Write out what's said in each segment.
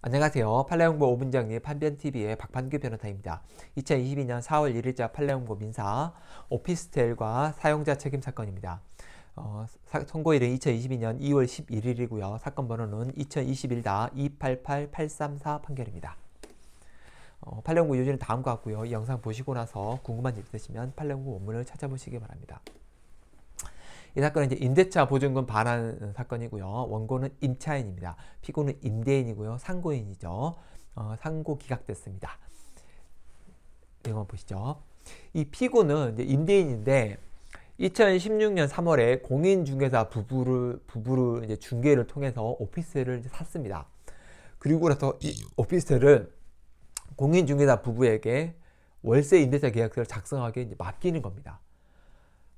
안녕하세요. 팔레옹보 오분정리 판변TV의 박판규 변호사입니다. 2022년 4월 1일자 팔레옹보 민사 오피스텔과 사용자 책임 사건입니다. 어, 사, 선고일은 2022년 2월 11일이고요. 사건 번호는 2021-288834 판결입니다. 어, 팔레옹보 요지는 다음과 같고요. 영상 보시고 나서 궁금한 점 있으시면 팔레옹보 원문을 찾아보시기 바랍니다. 이 사건은 이제 임대차 보증금 반환 사건이고요. 원고는 임차인입니다. 피고는 임대인이고요. 상고인이죠. 어, 상고 기각됐습니다. 내용 보시죠. 이 피고는 임대인인데 2016년 3월에 공인중개사 부부를 부부를 이제 중개를 통해서 오피스텔을 샀습니다. 그리고 나서 이 오피스텔을 공인중개사 부부에게 월세 임대차 계약서를 작성하게 이제 맡기는 겁니다.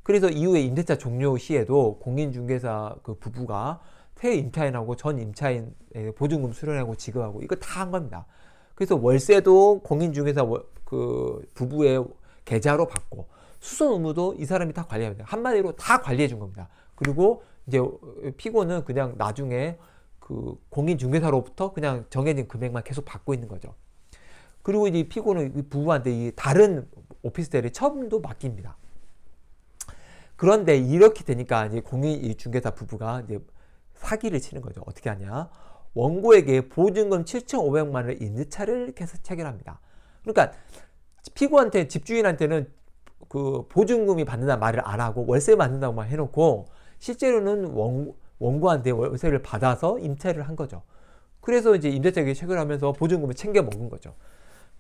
그래서 이후에 임대차 종료 시에도 공인중개사 그 부부가 새 임차인하고 전 임차인에 보증금 수령하고 지급하고 이거 다 한 겁니다. 그래서 월세도 공인중개사 월, 그 부부의 계좌로 받고 수선 의무도 이 사람이 다 관리합니다. 한마디로 다 관리해 준 겁니다. 그리고 이제 피고는 그냥 나중에 그 공인중개사로부터 그냥 정해진 금액만 계속 받고 있는 거죠. 그리고 이제 피고는 부부한테 이 다른 오피스텔의 처분도 맡깁니다. 그런데 이렇게 되니까 이제 공인중개사 부부가 이제 사기를 치는 거죠. 어떻게 하냐? 원고에게 보증금 7,500만 원의 임차를 계속 체결합니다. 그러니까 피고한테 집주인한테는 그 보증금이 받는다 말을 안 하고 월세 받는다고만 해놓고 실제로는 원, 원고한테 월세를 받아서 임차를 한 거죠. 그래서 이제 임대차계획 체결하면서 보증금을 챙겨 먹은 거죠.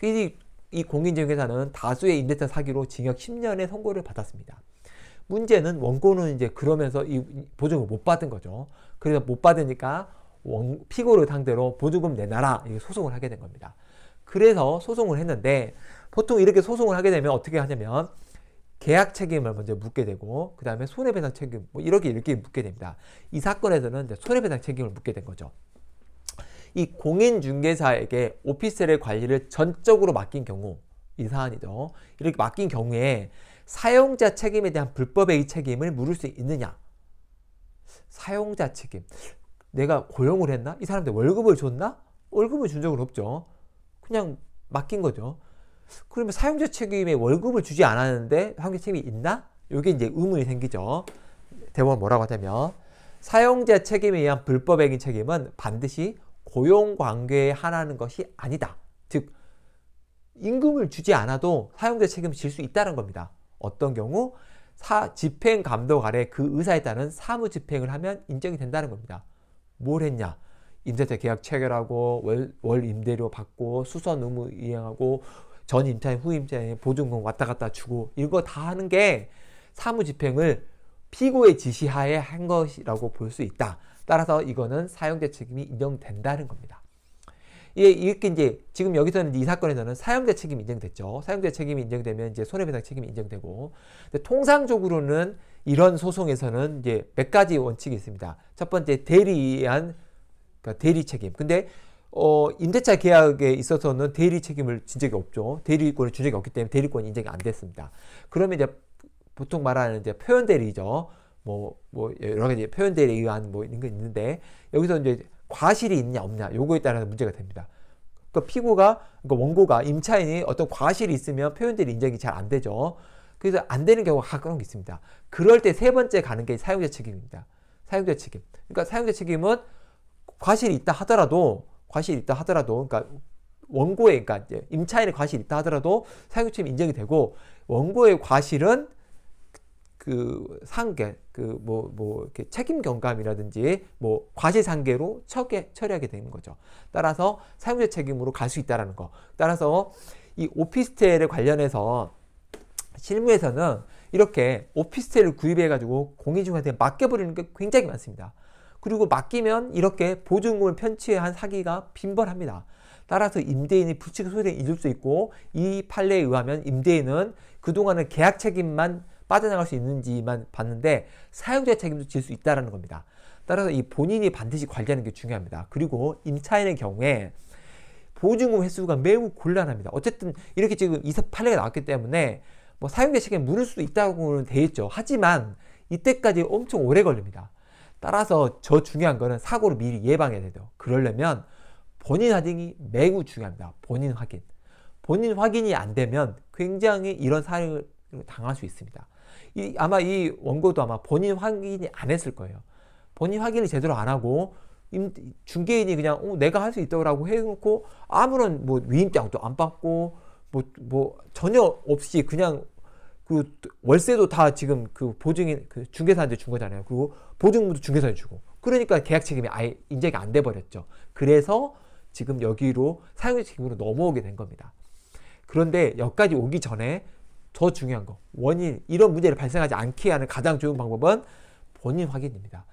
이, 이 공인중개사는 다수의 임대차 사기로 징역 10년의 선고를 받았습니다. 문제는 원고는 이제 그러면서 이 보증을 못 받은 거죠. 그래서 못 받으니까 원, 피고를 상대로 보조금 내놔라 소송을 하게 된 겁니다. 그래서 소송을 했는데 보통 이렇게 소송을 하게 되면 어떻게 하냐면 계약 책임을 먼저 묻게 되고 그 다음에 손해배상 책임 뭐 이렇게 이렇게 묻게 됩니다. 이 사건에서는 이제 손해배상 책임을 묻게 된 거죠. 이 공인중개사에게 오피스텔의 관리를 전적으로 맡긴 경우 이 사안이죠. 이렇게 맡긴 경우에 사용자 책임에 대한 불법의 이 책임을 물을 수 있느냐? 사용자 책임. 내가 고용을 했나? 이 사람들 월급을 줬나? 월급을 준 적은 없죠. 그냥 맡긴 거죠. 그러면 사용자 책임에 월급을 주지 않았는데 사용 책임이 있나? 이게 이제 의문이 생기죠. 대법원 뭐라고 하냐면 사용자 책임에 의한 불법행위 책임은 반드시 고용관계에 한하는 것이 아니다. 즉 임금을 주지 않아도 사용자 책임을 질 수 있다는 겁니다. 어떤 경우 사, 집행 감독 아래 그 의사에 따른 사무 집행을 하면 인정이 된다는 겁니다. 뭘 했냐? 임대차 계약 체결하고 월, 월 임대료 받고 수선 의무 이행하고 전 임차인 후 임차인 보증금 왔다 갔다 주고 이거 다 하는 게 사무 집행을 피고의 지시하에 한 것이라고 볼 수 있다. 따라서 이거는 사용자 책임이 인정된다는 겁니다. 이게 이제 지금 여기서는 이 사건에서는 사용자 책임이 인정됐죠. 사용자 책임이 인정되면 이제 손해배상 책임이 인정되고. 근데 통상적으로는 이런 소송에서는 이제 몇 가지 원칙이 있습니다. 첫 번째 대리한 그러니까 대리 책임. 근데 어, 임대차 계약에 있어서는 대리 책임을 진 적이 없죠. 대리권을 준 적이 없기 때문에 대리권 인정이 안 됐습니다. 그러면 이제 보통 말하는 이제 표현 대리죠. 뭐, 뭐, 여러 가지 표현 대리에 의한 뭐 이런 거 있는데, 여기서 이제 과실이 있냐 없냐 요거에 따라서 문제가 됩니다. 그 피고가 그 원고가 임차인이 어떤 과실이 있으면 표현될 인정이 잘 안 되죠. 그래서 안 되는 경우가 가끔 있습니다. 그럴 때 세 번째 가는 게 사용자 책임입니다. 사용자 책임. 그러니까 사용자 책임은 과실이 있다 하더라도 과실이 있다 하더라도 그러니까 원고에 그러니까 임차인의 과실이 있다 하더라도 사용자 책임 인정이 되고 원고의 과실은 그 상계, 그뭐뭐 뭐 이렇게 책임 경감이라든지 뭐과실 상계로 처계 처리하게 되는 거죠. 따라서 사용자 책임으로 갈 수 있다라는 거. 따라서 이 오피스텔에 관련해서 실무에서는 이렇게 오피스텔을 구입해 가지고 공인중개한테 맡겨버리는 게 굉장히 많습니다. 그리고 맡기면 이렇게 보증금을 편취한 사기가 빈번합니다. 따라서 임대인이 부칙 소득에 이룰 수 있고 이 판례에 의하면 임대인은 그동안의 계약 책임만 빠져나갈 수 있는지만 봤는데 사용자의 책임도 질 수 있다라는 겁니다. 따라서 이 본인이 반드시 관리하는 게 중요합니다. 그리고 임차인의 경우에 보증금 횟수가 매우 곤란합니다. 어쨌든 이렇게 지금 이사 판례가 나왔기 때문에 뭐 사용자 책임 물을 수도 있다고는 돼 있죠. 하지만 이때까지 엄청 오래 걸립니다. 따라서 저 중요한 거는 사고를 미리 예방해야 돼요. 그러려면 본인 확인이 매우 중요합니다. 본인 확인. 본인 확인이 안 되면 굉장히 이런 사례를 당할 수 있습니다. 이, 아마 이 원고도 아마 본인 확인이 안 했을 거예요. 본인 확인을 제대로 안 하고 중개인이 그냥 어, 내가 할 수 있다고 해놓고 아무런 뭐 위임장도 안 받고 뭐, 뭐 전혀 없이 그냥 그 월세도 다 지금 그 보증인 그 중개사한테 준 거잖아요. 그리고 보증금도 중개사에 주고 그러니까 계약 책임이 아예 인정이 안돼 버렸죠. 그래서 지금 여기로 사용 책임으로 넘어오게 된 겁니다. 그런데 여기까지 오기 전에 더 중요한 거 원인 이런 문제를 발생하지 않게 하는 가장 좋은 방법은 본인 확인입니다.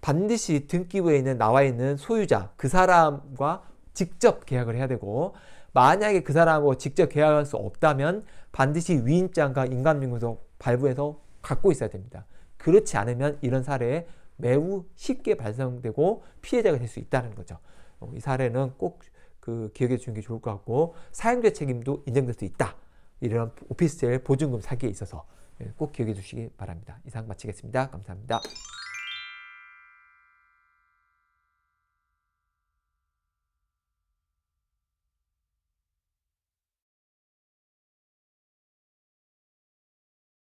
반드시 등기부에 있는 나와 있는 소유자 그 사람과 직접 계약을 해야 되고 만약에 그 사람하고 직접 계약할 수 없다면 반드시 위임장과 인감증명서 발부해서 갖고 있어야 됩니다. 그렇지 않으면 이런 사례에 매우 쉽게 발생되고 피해자가 될 수 있다는 거죠. 어, 이 사례는 꼭그 기억해 주는 게 좋을 것 같고 사용자 책임도 인정될 수 있다. 이런 오피스텔 보증금 사기에 있어서 예, 꼭 기억해 주시기 바랍니다. 이상 마치겠습니다. 감사합니다.